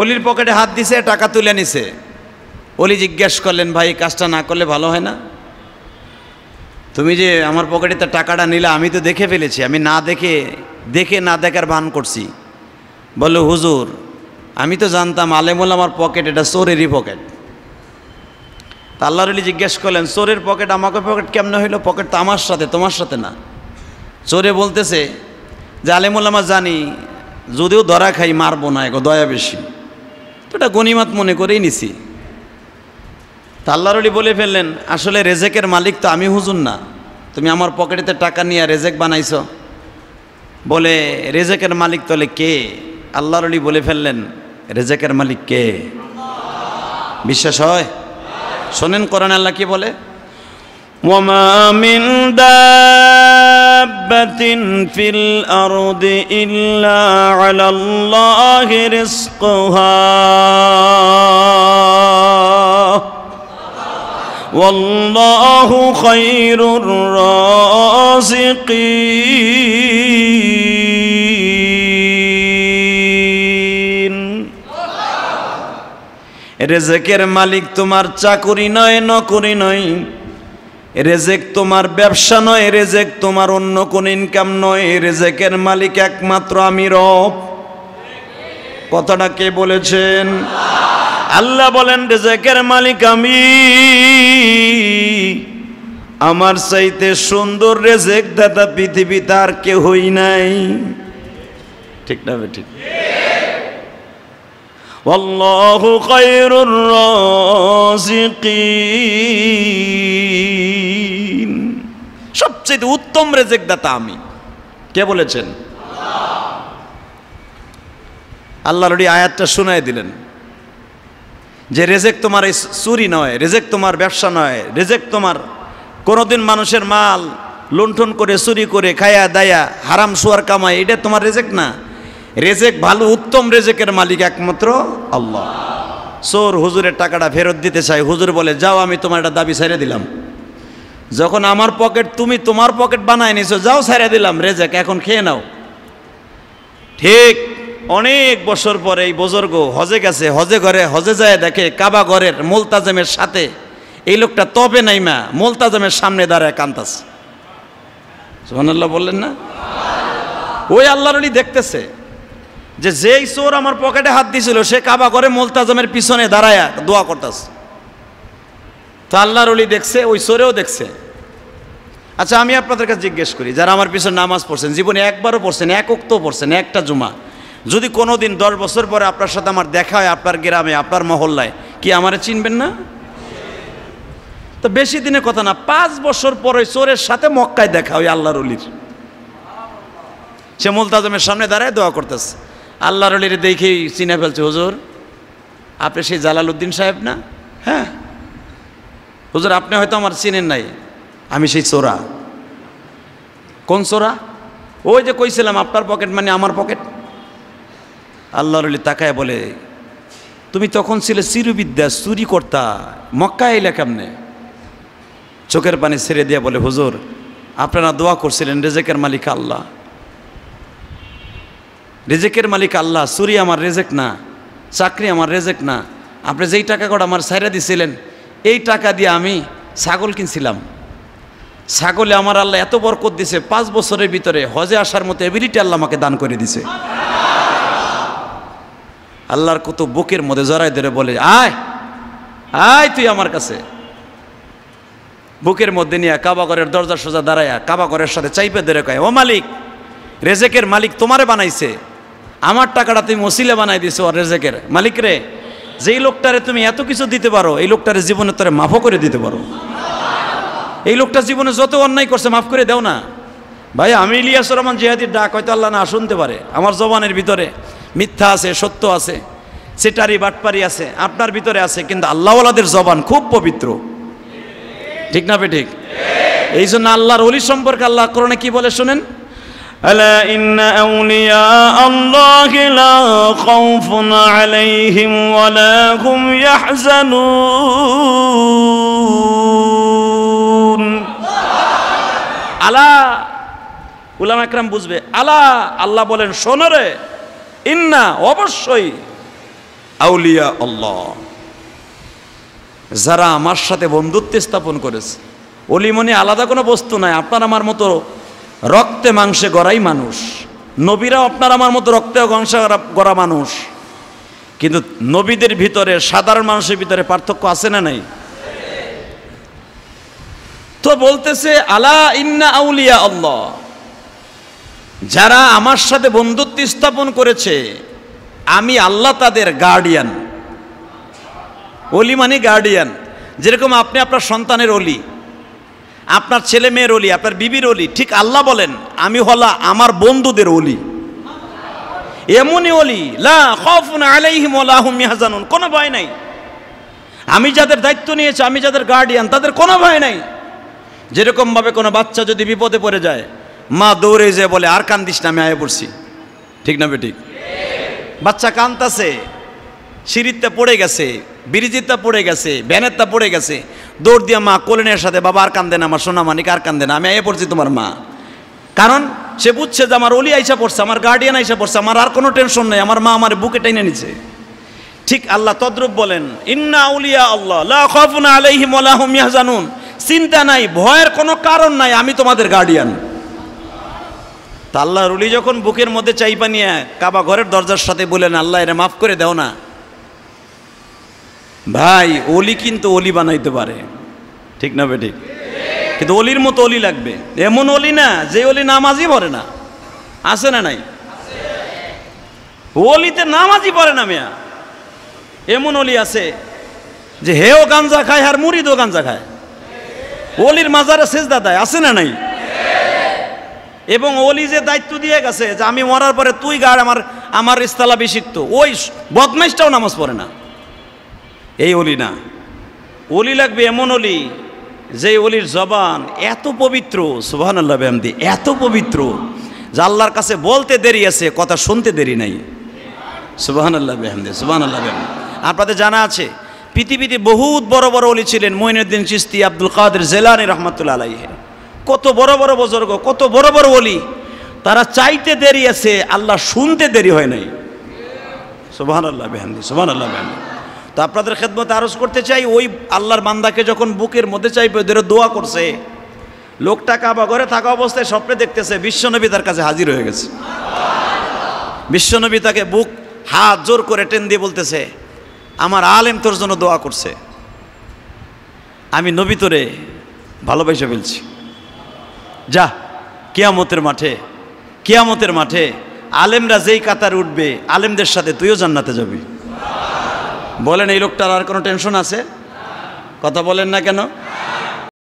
অলির পকেটে হাত দিছে টাকা তুলে নিছে অলি জিজ্ঞেস করলেন ভাই কাজটা না করলে ভালো হয় না তুমি যে আমার পকেটে তার টাকাটা নিলে আমি তো দেখে ফেলেছি আমি না দেখে দেখে না দেখার ভান করছি বলল হুজুর আমি তো জানতাম আলেমুল আমার পকেট এটা চোরেরই পকেট তা আল্লাহর জিজ্ঞেস করলেন চোরের পকেট আমাকে পকেট কেমনে হইল পকেট তো আমার সাথে তোমার সাথে না চোরে বলতেছে যে আলেমুল আমার জানি যদিও ধরা খাই মারবো না এগো দয়া বেশি এটা গণিমাত মনে করেই নিছি তা বলে ফেললেন আসলে রেজেকের মালিক তো আমি হুজুন না তুমি আমার পকেটেতে টাকা নিয়ে রেজেক বানাইছ বলে রেজেকের মালিক তলে কে আল্লাহরলি বলে ফেললেন রেজেকের মালিক কে বিশ্বাস হয় শোনেন করেন আল্লাহ কি বলে وما من دابة في الأرض إلا على الله رزقها والله خير الرازقين রেজেকের মালিক তোমার চাকুরি নয় নকুরি নয় রেজেক তোমার ব্যবসা নয় রেজেক তোমার অন্য কোন ইনকাম নয় রেজেকের মালিক একমাত্র আমি রব কথাটা কে বলেছেন আল্লাহ বলেন রেজেকের মালিক আমি আমার চাইতে সুন্দর রেজেক দাদা পৃথিবী তার কে হই নাই ঠিক না ঠিক والله خير الرازقين সবচেয়ে উত্তম দাতা আমি কে বলেছেন আল্লাহ রডি আয়াতটা শুনাই দিলেন যে রেজেক তোমার এই চুরি নয় রেজেক তোমার ব্যবসা নয় রেজেক তোমার কোনোদিন মানুষের মাল লুণ্ঠন করে চুরি করে খায়া দায়া হারাম সুয়ার কামায় এটা তোমার রেজেক না রেজেক ভালো উত্তম রেজেকের মালিক একমাত্র আল্লাহ সোর হুজুরের টাকাটা ফেরত দিতে চাই হুজুর বলে যাও আমি তোমার একটা দাবি ছেড়ে দিলাম যখন আমার পকেট তুমি তোমার পকেট বানায় নিছো যাও ছাড়া দিলাম রেজেক এখন খেয়ে নাও ঠিক অনেক বছর পরে এই বুজুর্গ হজে গেছে হজে ঘরে হজে যায় দেখে কাবা ঘরের মোলতাজেমের সাথে এই লোকটা তবে নাই মা মোলতাজমের সামনে দাঁড়ায় কান্তাস সোহানাল্লাহ বললেন না ওই আল্লাহর দেখতেছে যে যেই চোর আমার পকেটে হাত দিছিল সে কাবা করে মোলতাজমের পিছনে দাঁড়ায় দোয়া করতেছে তো আল্লাহর অলি দেখছে ওই সোরেও দেখছে আচ্ছা আমি আপনাদের কাছে জিজ্ঞেস করি যারা আমার পিছনে নামাজ পড়ছেন জীবনে একবারও পড়ছেন এক উক্তও পড়ছেন একটা জুমা যদি কোনো দিন দশ বছর পরে আপনার সাথে আমার দেখা হয় আপনার গ্রামে আপনার মহল্লায় কি আমারে চিনবেন না তো বেশি দিনের কথা না পাঁচ বছর পরে চোরের সাথে মক্কায় দেখা হয় আল্লাহর অলির সে মুলতাজমের সামনে দাঁড়ায় দোয়া করতেছে আল্লাহর অলির দেখেই চিনে ফেলছে হুজুর আপনি সেই উদ্দিন সাহেব না হ্যাঁ হুজুর আপনি হয়তো আমার চিনেন নাই আমি সেই চোরা কোন চোরা ওই যে কইছিলাম আপনার পকেট মানে আমার পকেট আল্লাহ রলি তাকায় বলে তুমি তখন ছিলে চিরুবিদ্যা চুরি কর্তা মক্কা এলে কেমনে চোখের পানি ছেড়ে দিয়ে বলে হুজুর আপনারা দোয়া করছিলেন রেজেকের মালিক আল্লাহ রেজেকের মালিক আল্লাহ চুরি আমার রেজেক না চাকরি আমার রেজেক না আপনি যেই টাকা কটা আমার সাইরা দিছিলেন এই টাকা দিয়ে আমি ছাগল কিনছিলাম ছাগলে আমার আল্লাহ এত বরকত দিছে পাঁচ বছরের ভিতরে হজে আসার মতো এবিলিটি আল্লাহ আমাকে দান করে দিছে আল্লাহর কত বুকের মধ্যে জড়াই ধরে বলে আয় আয় তুই আমার কাছে বুকের মধ্যে নিয়ে কাবাগরের দরজা সোজা দাঁড়ায়া কাবাগরের সাথে চাইপে ধরে কয় ও মালিক রেজেকের মালিক তোমারে বানাইছে আমার টাকাটা তুমি মসিলে বানাই দিছো রেজেকের মালিক রে যেই লোকটারে তুমি এত কিছু দিতে পারো এই লোকটারে জীবনে তোরে মাফও করে দিতে পারো এই লোকটা জীবনে যত অন্যায় করছে মাফ করে দাও না ভাই আমি ইলিয়াস রহমান জিহাদির ডাক হয়তো আল্লাহ না শুনতে পারে আমার জবানের ভিতরে মিথ্যা আছে সত্য আছে সেটারি বাটপারি আছে আপনার ভিতরে আছে কিন্তু আল্লাহওয়ালাদের জবান খুব পবিত্র ঠিক না বে ঠিক এই জন্য আল্লাহর অলি সম্পর্কে আল্লাহ করণে কি বলে শোনেন ألا إن أولياء الله لا خوف عليهم ولا هم يحزنون আলা উলাম একরাম বুঝবে আলা আল্লাহ বলেন শোনো রে ইন্না অবশ্যই আউলিয়া আল্লাহ যারা আমার সাথে বন্ধুত্ব স্থাপন করেছে অলি মনে আলাদা কোনো বস্তু নাই আপনার আমার মতো রক্তে মাংসে গড়াই মানুষ নবীরা আপনার আমার মতো রক্তে মাংসে গড়া মানুষ কিন্তু নবীদের ভিতরে সাধারণ মানুষের ভিতরে পার্থক্য আছে না নাই তো বলতেছে আলা ইন্না আউলিয়া আল্লাহ যারা আমার সাথে বন্ধুত্ব স্থাপন করেছে আমি আল্লাহ তাদের গার্ডিয়ান অলি মানে গার্ডিয়ান যেরকম আপনি আপনার সন্তানের অলি আপনার ছেলে মেয়ের অলি আপনার বিবির অলি ঠিক আল্লাহ বলেন আমি হলা আমার বন্ধুদের অলি এমনই অলি লাহাজানুন কোনো ভয় নাই আমি যাদের দায়িত্ব নিয়েছি আমি যাদের গার্ডিয়ান তাদের কোনো ভয় নাই যেরকমভাবে কোনো বাচ্চা যদি বিপদে পড়ে যায় মা দৌড়ে যে বলে আর কান্দিস না আমি আয়ে পড়ছি ঠিক না বেটি বাচ্চা কান্তাছে সিঁড়িরটা পড়ে গেছে বিরিজিরটা পড়ে গেছে ব্যানেরটা পড়ে গেছে দৌড় দিয়ে মা কোলেনের সাথে বাবা আর কান্দেন আমার সোনা কার কান্দে কান্দেন আমি এ পড়ছি তোমার মা কারণ সে বুঝছে যে আমার অলি আইসা পড়ছে আমার গার্ডিয়ান আইসা পড়ছে আমার আর কোনো টেনশন নেই আমার মা আমার বুকে টেনে নিছে ঠিক আল্লাহ তদ্রুপ বলেন ইন্না উলিয়া আল্লাহ লা খাফুন আলাইহিম ওয়া লাহুম ইয়াহজানুন চিন্তা নাই ভয়ের কোনো কারণ নাই আমি তোমাদের গার্ডিয়ান তা আল্লাহর উলি যখন বুকের মধ্যে চাই নিয়ে কাবা ঘরের দরজার সাথে বলেন আল্লাহ এরা মাফ করে দেও না ভাই অলি কিন্তু অলি বানাইতে পারে ঠিক না বে ঠিক কিন্তু অলির মতো অলি লাগবে এমন অলি না যে অলি নামাজই পড়ে না আছে না নাই অলিতে নামাজই পড়ে না মেয়া এমন অলি আছে যে হেও গাঞ্জা খায় আর মুড়িদও গাঞ্জা খায় অলির মাজারে শেষ দাদায় আছে না নাই এবং অলি যে দায়িত্ব দিয়ে গেছে যে আমি মরার পরে তুই গাড় আমার আমার ইস্তালা বিষিক্ত ওই বদমাইশটাও নামাজ পড়ে না এই অলি না অলি লাগবে এমন অলি যে অলির জবান এত পবিত্র সুবাহান আল্লাহ ব্যামদি এত পবিত্র যে আল্লাহর কাছে বলতে দেরি আছে কথা শুনতে দেরি নাই সুবাহান আল্লাহ বেহমদে সুবহান আল্লাহ বেহমদে আপনাদের জানা আছে পৃথিবীতে বহুত বড় বড় অলি ছিলেন মঈনুদ্দিন চিস্তি আব্দুল কাদের জেলানি রহমতুল্লা আলাইহে কত বড় বড় বজর্গ কত বড় বড় অলি তারা চাইতে দেরি আছে আল্লাহ শুনতে দেরি হয় নাই সুবাহান আল্লাহ বেহমদি সুবাহান আল্লাহ বেহমদি তো আপনাদের খেদমতে আরজ করতে চাই ওই আল্লাহর বান্দাকে যখন বুকের মধ্যে চাইবে ওদের দোয়া করছে লোকটা কাবা ঘরে থাকা অবস্থায় স্বপ্নে দেখতেছে বিশ্বনবী তার কাছে হাজির হয়ে গেছে বিশ্বনবী তাকে বুক হাত জোর করে টেন দিয়ে বলতেছে আমার আলেম তোর জন্য দোয়া করছে আমি নবী তোরে ভালোবাসে ফেলছি যা কেয়ামতের মাঠে কেয়ামতের মাঠে আলেমরা যেই কাতার উঠবে আলেমদের সাথে তুইও জান্নাতে যাবি বলেন এই লোকটার আর কোনো টেনশন আছে কথা বলেন না কেন